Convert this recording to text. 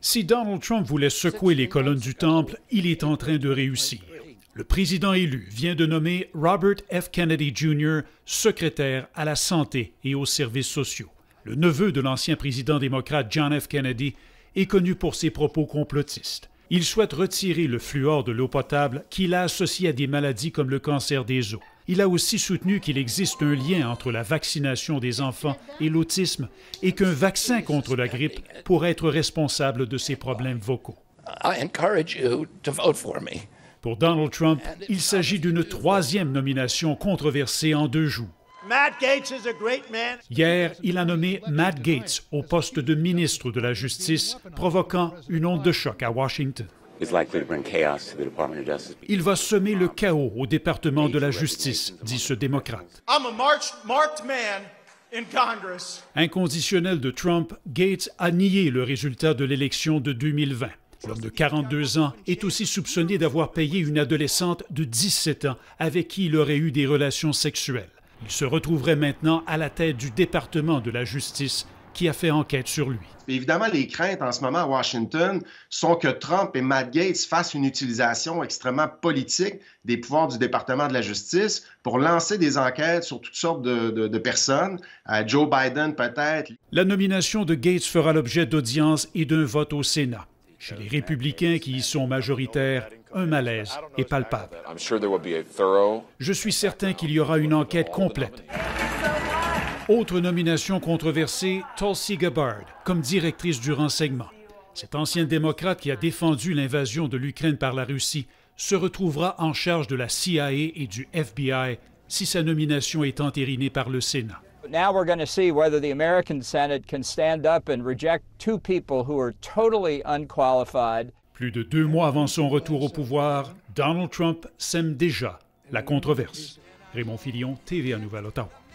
Si Donald Trump voulait secouer les colonnes du temple, il est en train de réussir. Le président élu vient de nommer Robert F. Kennedy Jr. secrétaire à la santé et aux services sociaux. Le neveu de l'ancien président démocrate John F. Kennedy est connu pour ses propos complotistes. Il souhaite retirer le fluor de l'eau potable qu'il a associé à des maladies comme le cancer des os. Il a aussi soutenu qu'il existe un lien entre la vaccination des enfants et l'autisme et qu'un vaccin contre la grippe pourrait être responsable de ces problèmes vocaux. Pour Donald Trump, il s'agit d'une troisième nomination controversée en deux jours. Hier, il a nommé Matt Gates au poste de ministre de la Justice, provoquant une onde de choc à Washington. Il va semer le chaos au département de la justice, dit ce démocrate. Inconditionnel de Trump, Gates a nié le résultat de l'élection de 2020. L'homme de 42 ans est aussi soupçonné d'avoir payé une adolescente de 17 ans avec qui il aurait eu des relations sexuelles. Il se retrouverait maintenant à la tête du département de la justice qui a fait enquête sur lui. Évidemment, les craintes en ce moment à Washington sont que Trump et Matt Gates fassent une utilisation extrêmement politique des pouvoirs du département de la justice pour lancer des enquêtes sur toutes sortes de, personnes, à euh, Joe Biden peut-être. La nomination de Gates fera l'objet d'audiences et d'un vote au Sénat. Chez les républicains qui y sont majoritaires, un malaise est palpable. Je suis certain qu'il y aura une enquête complète. Autre nomination controversée, Tulsi Gabbard, comme directrice du renseignement. Cette ancienne démocrate qui a défendu l'invasion de l'Ukraine par la Russie se retrouvera en charge de la CIA et du FBI si sa nomination est entérinée par le Sénat. Plus de deux mois avant son retour au pouvoir, Donald Trump sème déjà la controverse. Raymond Filion, TVA Nouvelle-Ottawa.